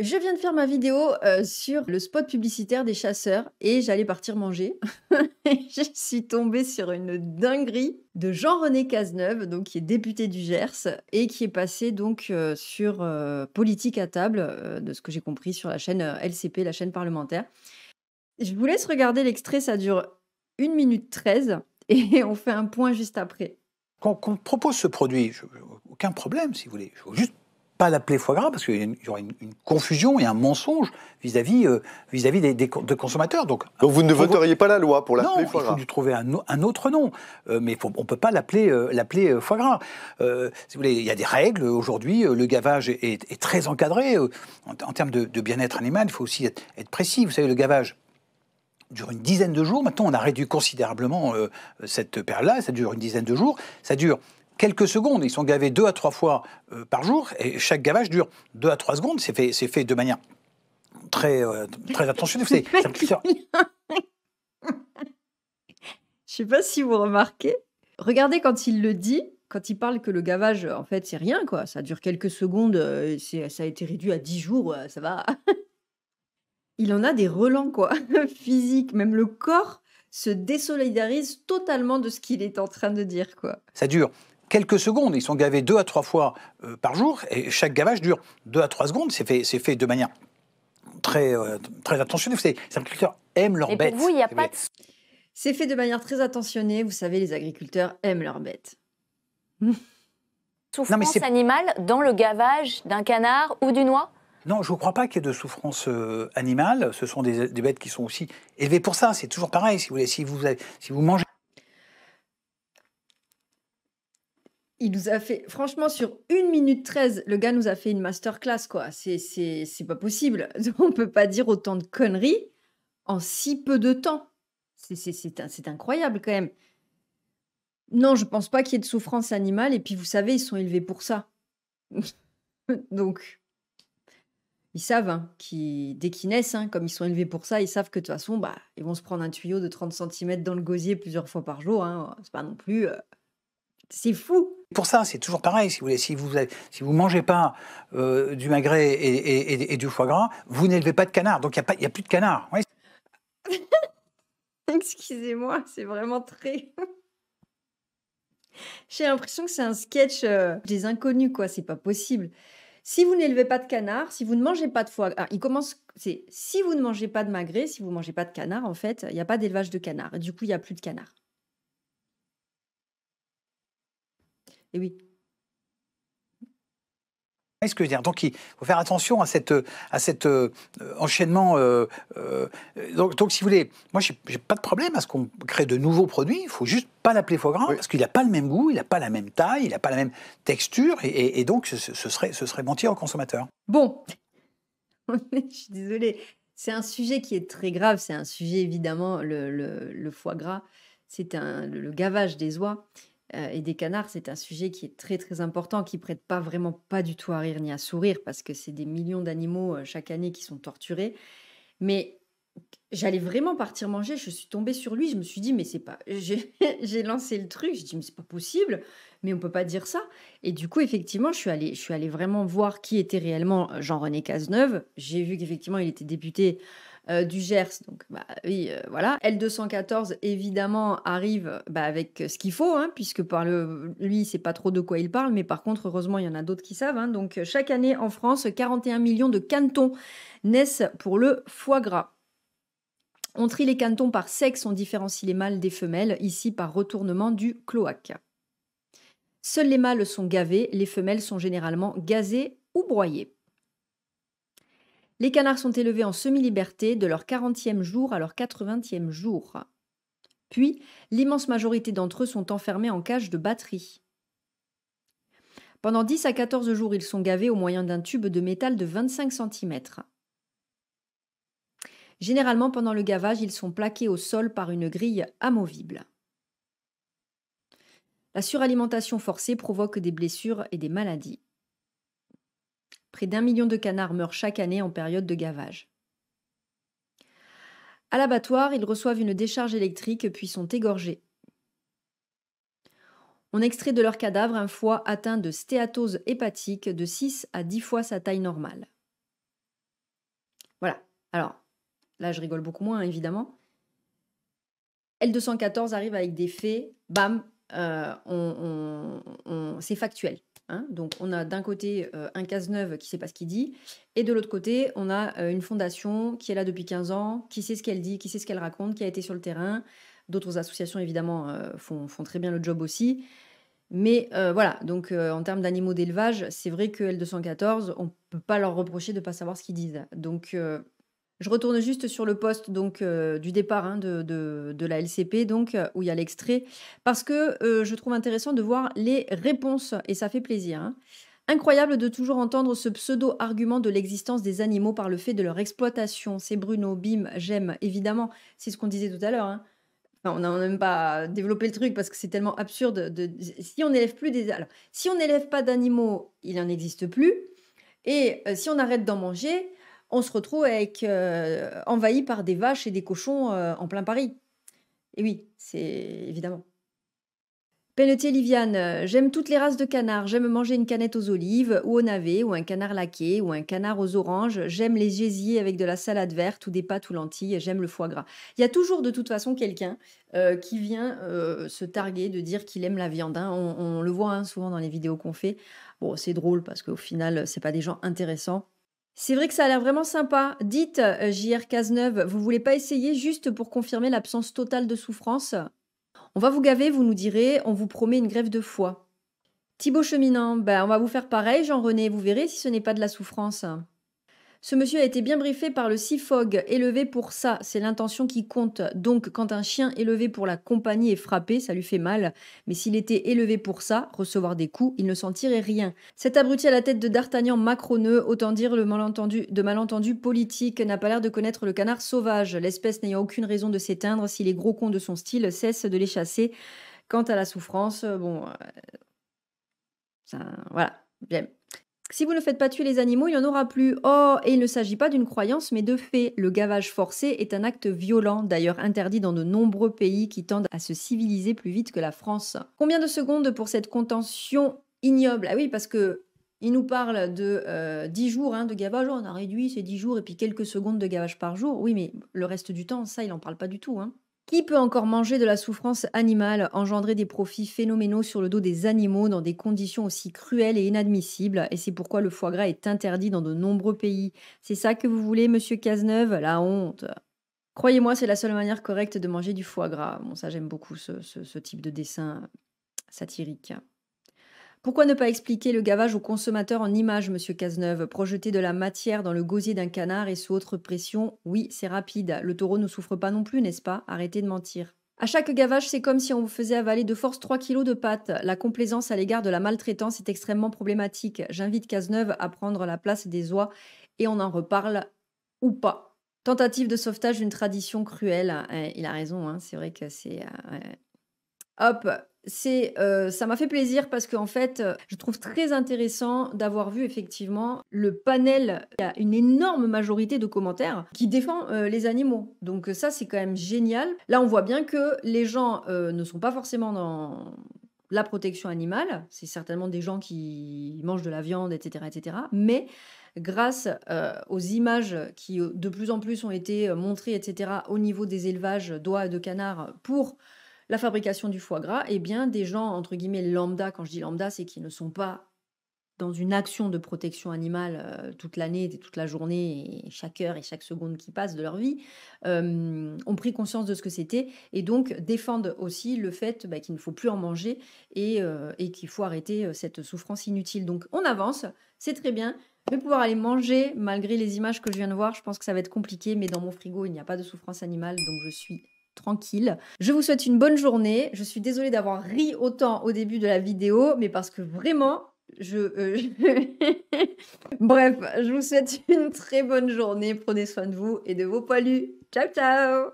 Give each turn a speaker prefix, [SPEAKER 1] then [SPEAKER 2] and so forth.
[SPEAKER 1] Je viens de faire ma vidéo euh, sur le spot publicitaire des chasseurs et j'allais partir manger. je suis tombée sur une dinguerie de Jean-René Cazeneuve, donc qui est député du Gers et qui est passé donc euh, sur euh, Politique à table, de ce que j'ai compris sur la chaîne LCP, la chaîne parlementaire. Je vous laisse regarder l'extrait, ça dure 1 minute 13 et on fait un point juste après.
[SPEAKER 2] Qu'on propose ce produit, aucun problème si vous voulez. juste pas l'appeler foie gras parce qu'il y aura une, confusion et un mensonge vis-à-vis -vis, à vis des, consommateurs. Donc, vous ne voteriez pas la loi pour l'appeler foie gras Non, il faut lui trouver un, autre nom. Euh, mais on ne peut pas l'appeler euh, l'appeler euh, foie gras. si vous voulez, il y a des règles. Aujourd'hui, le gavage est, très encadré. En, termes de, bien-être animal, il faut aussi être, précis. Vous savez, le gavage, dure une dizaine de jours. Maintenant, on a réduit considérablement cette perle là Ça dure une dizaine de jours. Ça dure quelques secondes. Ils sont gavés deux à trois fois euh, par jour et chaque gavage dure deux à trois secondes. C'est fait, fait de manière très, euh, très attentionnée.
[SPEAKER 1] Je sais pas si vous remarquez. Regardez quand il le dit, quand il parle que le gavage, en fait, c'est rien, quoi. Ça dure quelques secondes, euh, ça a été réduit à 10 jours, ça va. il en a des relents, quoi, physiques. Même le corps se désolidarise totalement de ce qu'il est en train de dire, quoi.
[SPEAKER 2] Ça dure quelques secondes. Ils sont gavés deux à trois fois euh, par jour et chaque gavage dure deux à trois secondes. C'est fait, fait de manière très, euh, très attentionnée. Vous savez, les agriculteurs aiment leurs bêtes. vous, il n'y a eh pas de...
[SPEAKER 1] C'est fait de manière très attentionnée. Vous savez, les agriculteurs aiment leurs bêtes. Souffrance animale dans le gavage d'un canard ou d'une noix
[SPEAKER 2] non, je ne crois pas qu'il y ait de souffrance euh, animale. Ce sont des, bêtes qui sont aussi élevées pour ça. C'est toujours pareil. Si vous, si vous, si vous mangez
[SPEAKER 1] il nous a fait, franchement, sur 1 minute 13, le gars nous a fait une masterclass, quoi. C'est, pas possible. On peut pas dire autant de conneries en si peu de temps. C'est, c'est, incroyable, quand même. Non, je pense pas qu'il y ait de souffrance animale. Et puis, vous savez, ils sont élevés pour ça. Donc, ils savent, hein, dès qu'ils naissent, hein, comme ils sont élevés pour ça, ils savent que de toute façon, bah, ils vont se prendre un tuyau de 30 cm dans le gosier plusieurs fois par jour. Hein. C'est pas non plus. Euh,
[SPEAKER 2] c'est fou! Pour ça, c'est toujours pareil. Si vous si vous si mangez pas euh, du magret et, du foie gras, vous n'élevez pas de canard. Donc il n'y a, plus de canard.
[SPEAKER 1] Excusez-moi, c'est vraiment très. J'ai l'impression que c'est un sketch euh, des inconnus, quoi. C'est pas possible. Si vous n'élevez pas de canard, si vous ne mangez pas de foie gras, il commence. si vous ne mangez pas de magret, si vous ne mangez pas de canard, en fait, il n'y a pas d'élevage de canard. du coup, il y a plus de canard. Et eh oui.
[SPEAKER 2] Est-ce que je veux dire Donc, il faut faire attention à cette, à cet euh, enchaînement. Euh, euh, donc, donc, si vous voulez, moi, j'ai pas de problème à ce qu'on crée de nouveaux produits. Il faut juste pas l'appeler foie gras parce qu'il n'a pas le même goût, il n'a pas la même taille, il n'a pas la même texture, et, donc ce, serait, ce serait mentir au consommateur. Bon,
[SPEAKER 1] je suis désolée. C'est un sujet qui est très grave. C'est un sujet évidemment le, foie gras. C'est le gavage des oies. Euh, et des canards, c'est un sujet qui est très très important, qui prête pas vraiment pas du tout à rire ni à sourire, parce que c'est des millions d'animaux euh, chaque année qui sont torturés. Mais j'allais vraiment partir manger, je suis tombée sur lui, je me suis dit, mais c'est pas. J'ai lancé le truc, je dis, mais c'est pas possible, mais on peut pas dire ça. Et du coup, effectivement, je suis allée, je suis vraiment voir qui était réellement euh, Jean-René Cazeneuve. J'ai vu qu'effectivement, il était député euh, du Gers. Donc, bah oui, euh, voilà. L214, évidemment, arrive bah, avec ce qu'il faut, hein, puisque par le, lui, c'est sait pas trop de quoi il parle, mais par contre, heureusement, il y en a d'autres qui savent. Hein. Donc, chaque année en France, 41 millions de cantons naissent pour le foie gras. On trie les cantons par sexe, on différencie les mâles des femelles, ici par retournement du cloaque. Seuls les mâles sont gavés, les femelles sont généralement gazées ou broyées. Les canards sont élevés en semi-liberté de leur 40e jour à leur 80e jour. Puis, l'immense majorité d'entre eux sont enfermés en cage de batterie. Pendant 10 à 14 jours, ils sont gavés au moyen d'un tube de métal de 25 cm. Généralement, pendant le gavage, ils sont plaqués au sol par une grille amovible. La suralimentation forcée provoque des blessures et des maladies. Près d'un million de canards meurent chaque année en période de gavage. À l'abattoir, ils reçoivent une décharge électrique puis sont égorgés. On extrait de leur cadavre un foie atteint de stéatose hépatique de 6 à 10 fois sa taille normale. Voilà. Alors, là, je rigole beaucoup moins, évidemment. L214 arrive avec des faits, bam, euh, c'est factuel. Hein. Donc on a d'un côté euh, un Cazeneuve qui ne sait pas ce qu'il dit, et de l'autre côté on a euh, une fondation qui est là depuis 15 ans, qui sait ce qu'elle dit, qui sait ce qu'elle raconte, qui a été sur le terrain. D'autres associations évidemment font, très bien le job aussi. Mais voilà, donc en termes d'animaux d'élevage, c'est vrai que L214, on ne peut pas leur reprocher de ne pas savoir ce qu'ils disent. Donc je retourne juste sur le poste donc euh, du départ hein, de, la LCP donc euh, où il y a l'extrait parce que euh, je trouve intéressant de voir les réponses et ça fait plaisir. Hein. Incroyable de toujours entendre ce pseudo-argument de l'existence des animaux par le fait de leur exploitation. C'est Bruno, bim, j'aime, évidemment. C'est ce qu'on disait tout à l'heure. Hein. on n'a même pas développé le truc parce que c'est tellement absurde. Si on n'élève plus des... Alors, si on n'élève pas d'animaux, il n'en existe plus. Et si on arrête d'en manger, on se retrouve avec euh, envahi par des vaches et des cochons euh, en plein Paris. Et oui, c'est évidemment. Pelletier Liviane, euh, j'aime toutes les races de canards. J'aime manger une canette aux olives ou au navet ou un canard laqué ou un canard aux oranges. J'aime les gésiers avec de la salade verte ou des pâtes ou lentilles. J'aime le foie gras. Il y a toujours de toute façon quelqu'un qui vient se targuer de dire qu'il aime la viande. Hein. On, le voit hein, souvent dans les vidéos qu'on fait. Bon, c'est drôle parce qu'au final, ce c'est pas des gens intéressants. C'est vrai que ça a l'air vraiment sympa. Dites, euh, JR Cazeneuve, vous voulez pas essayer juste pour confirmer l'absence totale de souffrance On va vous gaver, vous nous direz, on vous promet une grève de foi. Thibaut Cheminant, ben on va vous faire pareil, Jean-René, vous verrez si ce n'est pas de la souffrance. Ce monsieur a été bien briefé par le CIFOG, élevé pour ça, c'est l'intention qui compte. Donc, quand un chien élevé pour la compagnie est frappé, ça lui fait mal. Mais s'il était élevé pour ça, recevoir des coups, il ne sentirait rien. Cet abruti à la tête de D'Artagnan macroneux, autant dire le malentendu, de malentendu politique, n'a pas l'air de connaître le canard sauvage, l'espèce n'ayant aucune raison de s'éteindre si les gros cons de son style cessent de les chasser. Quant à la souffrance, bon. Euh, voilà, bien... Si vous ne faites pas tuer les animaux, il n'y en aura plus. Oh, et il ne s'agit pas d'une croyance, mais de fait. Le gavage forcé est un acte violent, d'ailleurs interdit dans de nombreux pays qui tendent à se civiliser plus vite que la France. Combien de secondes pour cette contention ignoble Ah oui, parce que il nous parle de euh, dix 10 jours hein, de gavage. Oh, on a réduit ces 10 jours et puis quelques secondes de gavage par jour. Oui, mais le reste du temps, ça, il n'en parle pas du tout. Hein. Qui peut encore manger de la souffrance animale, engendrer des profits phénoménaux sur le dos des animaux dans des conditions aussi cruelles et inadmissibles Et c'est pourquoi le foie gras est interdit dans de nombreux pays. C'est ça que vous voulez, monsieur Cazeneuve La honte Croyez-moi, c'est la seule manière correcte de manger du foie gras. Bon, ça, j'aime beaucoup ce, ce type de dessin satirique. Pourquoi ne pas expliquer le gavage au consommateur en images, monsieur Cazeneuve Projeter de la matière dans le gosier d'un canard et sous autre pression, oui, c'est rapide. Le taureau ne souffre pas non plus, n'est-ce pas Arrêtez de mentir. À chaque gavage, c'est comme si on vous faisait avaler de force 3 kilos de pâte. La complaisance à l'égard de la maltraitance est extrêmement problématique. J'invite Cazeneuve à prendre la place des oies et on en reparle ou pas. Tentative de sauvetage d'une tradition cruelle. Eh, il a raison, hein. c'est vrai que c'est. Euh, Hop, c'est euh, ça m'a fait plaisir parce qu'en fait, euh, je trouve très intéressant d'avoir vu effectivement le panel. Il y a une énorme majorité de commentaires qui défend euh, les animaux. Donc ça, c'est quand même génial. Là, on voit bien que les gens ne sont pas forcément dans la protection animale. C'est certainement des gens qui mangent de la viande, etc., etc. Mais grâce aux images qui de plus en plus ont été montrées, etc., au niveau des élevages d'oies et de canards pour la fabrication du foie gras, et eh bien, des gens, entre guillemets, lambda, quand je dis lambda, c'est qu'ils ne sont pas dans une action de protection animale euh, toute l'année, toute la journée, et chaque heure et chaque seconde qui passe de leur vie, euh, ont pris conscience de ce que c'était et donc défendent aussi le fait bah, qu'il ne faut plus en manger et, euh, et qu'il faut arrêter cette souffrance inutile. Donc on avance, c'est très bien. Je vais pouvoir aller manger malgré les images que je viens de voir. Je pense que ça va être compliqué, mais dans mon frigo, il n'y a pas de souffrance animale, donc je suis tranquille. Je vous souhaite une bonne journée. Je suis désolée d'avoir ri autant au début de la vidéo, mais parce que vraiment, je... Euh, bref, je vous souhaite une très bonne journée. Prenez soin de vous et de vos poilus. Ciao, ciao